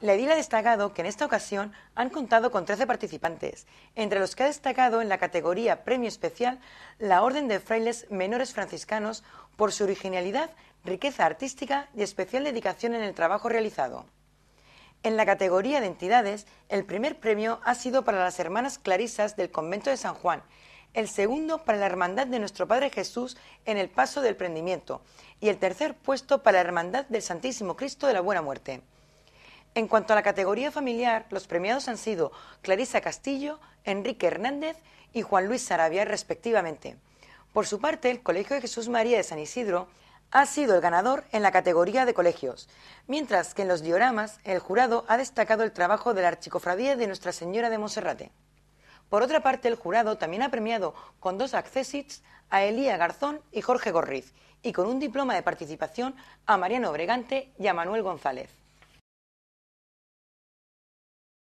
La edil ha destacado que en esta ocasión han contado con 13 participantes, entre los que ha destacado en la categoría Premio Especial la Orden de Frailes Menores Franciscanos por su originalidad, riqueza artística y especial dedicación en el trabajo realizado. En la categoría de entidades, el primer premio ha sido para las hermanas clarisas del convento de San Juan, el segundo para la Hermandad de Nuestro Padre Jesús en el Paso del Prendimiento y el tercer puesto para la Hermandad del Santísimo Cristo de la Buena Muerte. En cuanto a la categoría familiar, los premiados han sido Clarisa Castillo, Enrique Hernández y Juan Luis Sarabia, respectivamente. Por su parte, el Colegio de Jesús María de San Isidro ha sido el ganador en la categoría de colegios, mientras que en los dioramas el jurado ha destacado el trabajo de la Archicofradía de Nuestra Señora de Monserrate. Por otra parte, el jurado también ha premiado con dos accesits a Elía Garzón y Jorge Gorriz, y con un diploma de participación a Mariano Bregante y a Manuel González.